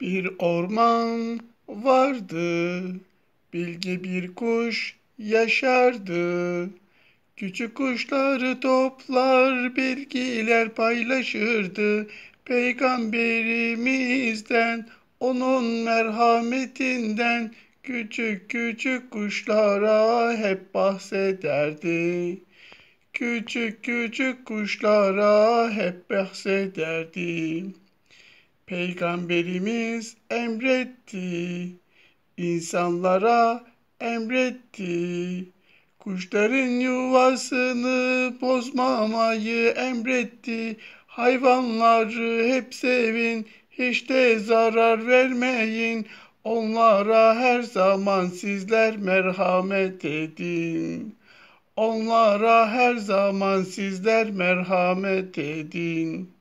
Bir orman vardı, Bilgi bir kuş yaşardı. Küçük kuşları toplar, bilgiler paylaşırdı. Peygamberimizden, onun merhametinden küçük küçük kuşlara hep bahsederdi. Küçük küçük kuşlara hep bahsederdi. Peygamberimiz emretti, insanlara emretti. Kuşların yuvasını bozmamayı emretti. Hayvanları hep sevin, hiç de zarar vermeyin. Onlara her zaman sizler merhamet edin. Onlara her zaman sizler merhamet edin.